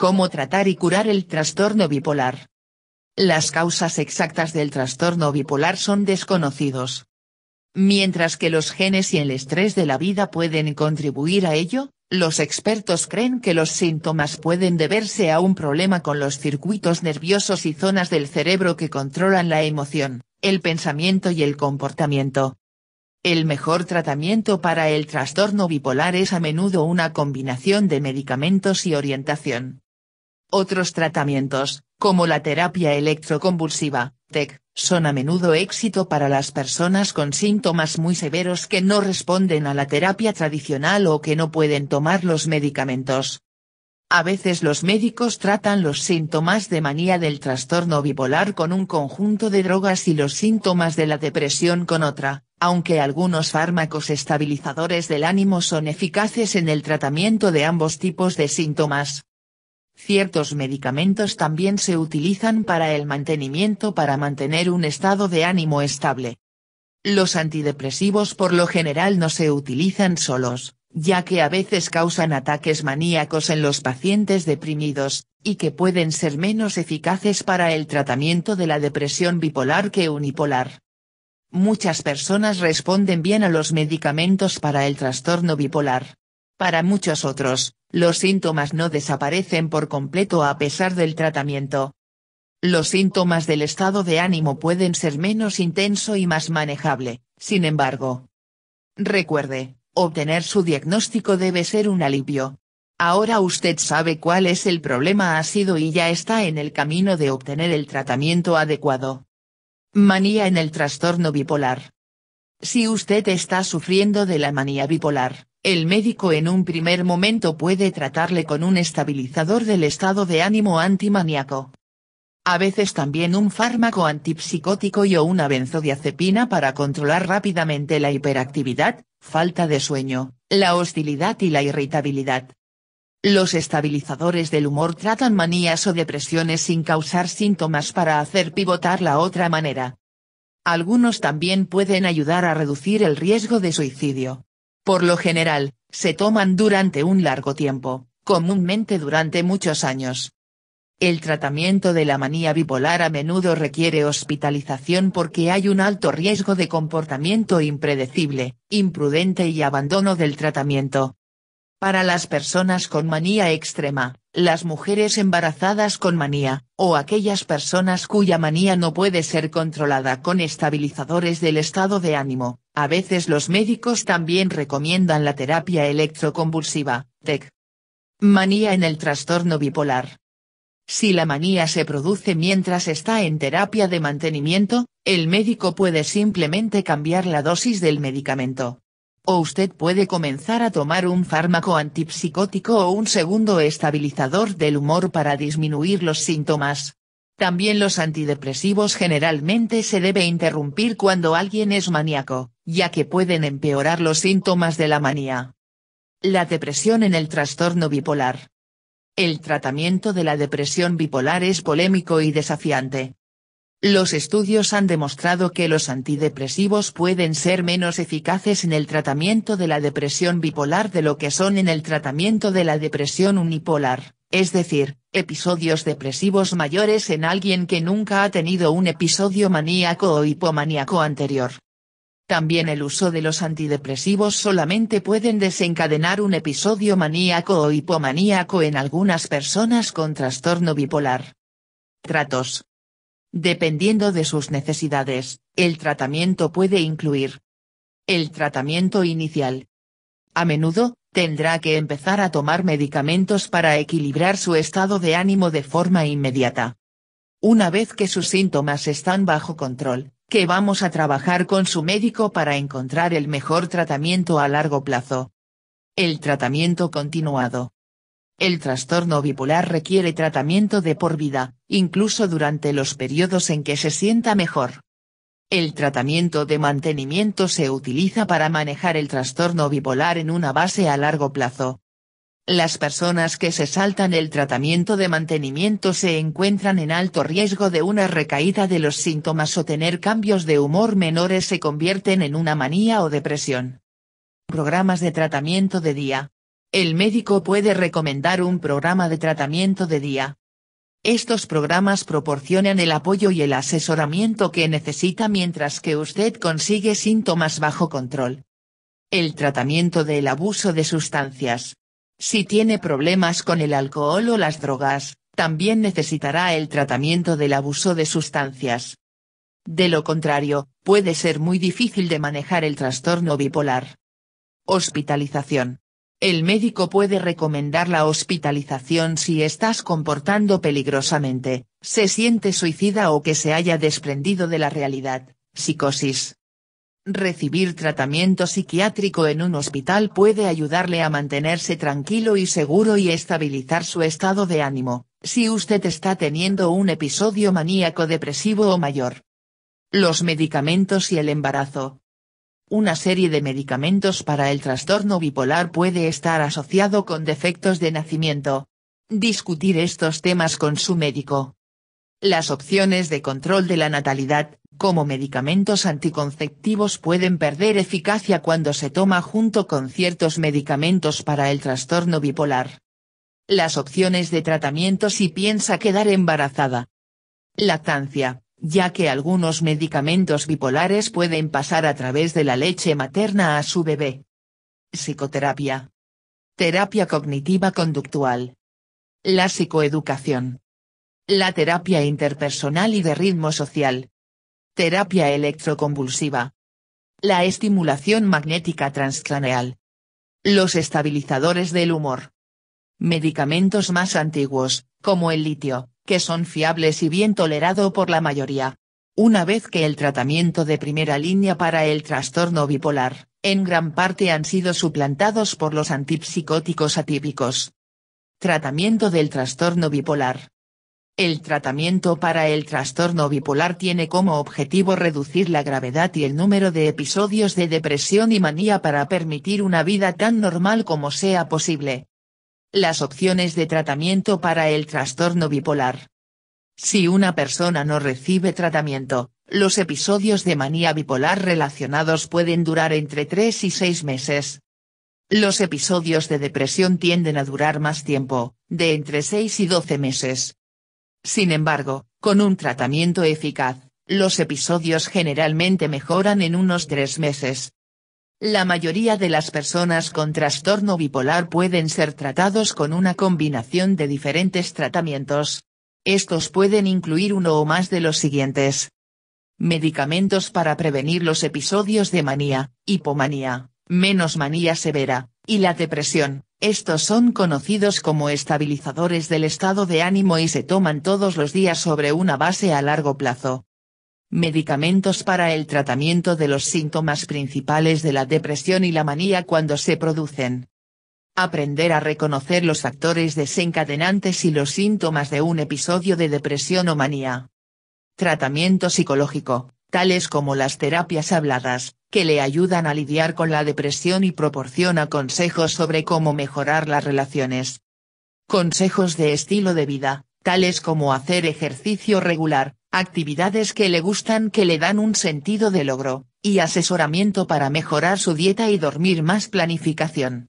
Cómo tratar y curar el trastorno bipolar. Las causas exactas del trastorno bipolar son desconocidos. Mientras que los genes y el estrés de la vida pueden contribuir a ello, los expertos creen que los síntomas pueden deberse a un problema con los circuitos nerviosos y zonas del cerebro que controlan la emoción, el pensamiento y el comportamiento. El mejor tratamiento para el trastorno bipolar es a menudo una combinación de medicamentos y orientación. Otros tratamientos, como la terapia electroconvulsiva, TEC, son a menudo éxito para las personas con síntomas muy severos que no responden a la terapia tradicional o que no pueden tomar los medicamentos. A veces los médicos tratan los síntomas de manía del trastorno bipolar con un conjunto de drogas y los síntomas de la depresión con otra, aunque algunos fármacos estabilizadores del ánimo son eficaces en el tratamiento de ambos tipos de síntomas. Ciertos medicamentos también se utilizan para el mantenimiento para mantener un estado de ánimo estable. Los antidepresivos por lo general no se utilizan solos, ya que a veces causan ataques maníacos en los pacientes deprimidos, y que pueden ser menos eficaces para el tratamiento de la depresión bipolar que unipolar. Muchas personas responden bien a los medicamentos para el trastorno bipolar. Para muchos otros, los síntomas no desaparecen por completo a pesar del tratamiento. Los síntomas del estado de ánimo pueden ser menos intenso y más manejable, sin embargo. Recuerde, obtener su diagnóstico debe ser un alivio. Ahora usted sabe cuál es el problema ha sido y ya está en el camino de obtener el tratamiento adecuado. Manía en el trastorno bipolar. Si usted está sufriendo de la manía bipolar, el médico en un primer momento puede tratarle con un estabilizador del estado de ánimo antimaníaco. A veces también un fármaco antipsicótico y o una benzodiazepina para controlar rápidamente la hiperactividad, falta de sueño, la hostilidad y la irritabilidad. Los estabilizadores del humor tratan manías o depresiones sin causar síntomas para hacer pivotar la otra manera. Algunos también pueden ayudar a reducir el riesgo de suicidio. Por lo general, se toman durante un largo tiempo, comúnmente durante muchos años. El tratamiento de la manía bipolar a menudo requiere hospitalización porque hay un alto riesgo de comportamiento impredecible, imprudente y abandono del tratamiento. Para las personas con manía extrema, las mujeres embarazadas con manía, o aquellas personas cuya manía no puede ser controlada con estabilizadores del estado de ánimo, a veces los médicos también recomiendan la terapia electroconvulsiva, TEC. Manía en el trastorno bipolar. Si la manía se produce mientras está en terapia de mantenimiento, el médico puede simplemente cambiar la dosis del medicamento. O usted puede comenzar a tomar un fármaco antipsicótico o un segundo estabilizador del humor para disminuir los síntomas. También los antidepresivos generalmente se debe interrumpir cuando alguien es maníaco ya que pueden empeorar los síntomas de la manía. La depresión en el trastorno bipolar. El tratamiento de la depresión bipolar es polémico y desafiante. Los estudios han demostrado que los antidepresivos pueden ser menos eficaces en el tratamiento de la depresión bipolar de lo que son en el tratamiento de la depresión unipolar, es decir, episodios depresivos mayores en alguien que nunca ha tenido un episodio maníaco o hipomaníaco anterior. También el uso de los antidepresivos solamente pueden desencadenar un episodio maníaco o hipomaníaco en algunas personas con trastorno bipolar. Tratos. Dependiendo de sus necesidades, el tratamiento puede incluir. El tratamiento inicial. A menudo, tendrá que empezar a tomar medicamentos para equilibrar su estado de ánimo de forma inmediata. Una vez que sus síntomas están bajo control, que vamos a trabajar con su médico para encontrar el mejor tratamiento a largo plazo. El tratamiento continuado. El trastorno bipolar requiere tratamiento de por vida, incluso durante los periodos en que se sienta mejor. El tratamiento de mantenimiento se utiliza para manejar el trastorno bipolar en una base a largo plazo. Las personas que se saltan el tratamiento de mantenimiento se encuentran en alto riesgo de una recaída de los síntomas o tener cambios de humor menores se convierten en una manía o depresión. Programas de tratamiento de día. El médico puede recomendar un programa de tratamiento de día. Estos programas proporcionan el apoyo y el asesoramiento que necesita mientras que usted consigue síntomas bajo control. El tratamiento del abuso de sustancias. Si tiene problemas con el alcohol o las drogas, también necesitará el tratamiento del abuso de sustancias. De lo contrario, puede ser muy difícil de manejar el trastorno bipolar. Hospitalización. El médico puede recomendar la hospitalización si estás comportando peligrosamente, se siente suicida o que se haya desprendido de la realidad, psicosis, Recibir tratamiento psiquiátrico en un hospital puede ayudarle a mantenerse tranquilo y seguro y estabilizar su estado de ánimo, si usted está teniendo un episodio maníaco depresivo o mayor. Los medicamentos y el embarazo. Una serie de medicamentos para el trastorno bipolar puede estar asociado con defectos de nacimiento. Discutir estos temas con su médico. Las opciones de control de la natalidad, como medicamentos anticonceptivos pueden perder eficacia cuando se toma junto con ciertos medicamentos para el trastorno bipolar. Las opciones de tratamiento si piensa quedar embarazada. Lactancia, ya que algunos medicamentos bipolares pueden pasar a través de la leche materna a su bebé. Psicoterapia. Terapia cognitiva conductual. La psicoeducación. La terapia interpersonal y de ritmo social, Terapia electroconvulsiva. La estimulación magnética transcraneal. Los estabilizadores del humor. Medicamentos más antiguos, como el litio, que son fiables y bien tolerado por la mayoría. Una vez que el tratamiento de primera línea para el trastorno bipolar, en gran parte han sido suplantados por los antipsicóticos atípicos. Tratamiento del trastorno bipolar. El tratamiento para el trastorno bipolar tiene como objetivo reducir la gravedad y el número de episodios de depresión y manía para permitir una vida tan normal como sea posible. Las opciones de tratamiento para el trastorno bipolar. Si una persona no recibe tratamiento, los episodios de manía bipolar relacionados pueden durar entre 3 y 6 meses. Los episodios de depresión tienden a durar más tiempo, de entre 6 y 12 meses sin embargo, con un tratamiento eficaz, los episodios generalmente mejoran en unos tres meses. La mayoría de las personas con trastorno bipolar pueden ser tratados con una combinación de diferentes tratamientos. Estos pueden incluir uno o más de los siguientes. Medicamentos para prevenir los episodios de manía, hipomanía, menos manía severa, y la depresión. Estos son conocidos como estabilizadores del estado de ánimo y se toman todos los días sobre una base a largo plazo. Medicamentos para el tratamiento de los síntomas principales de la depresión y la manía cuando se producen. Aprender a reconocer los factores desencadenantes y los síntomas de un episodio de depresión o manía. Tratamiento psicológico tales como las terapias habladas, que le ayudan a lidiar con la depresión y proporciona consejos sobre cómo mejorar las relaciones. Consejos de estilo de vida, tales como hacer ejercicio regular, actividades que le gustan que le dan un sentido de logro, y asesoramiento para mejorar su dieta y dormir más planificación.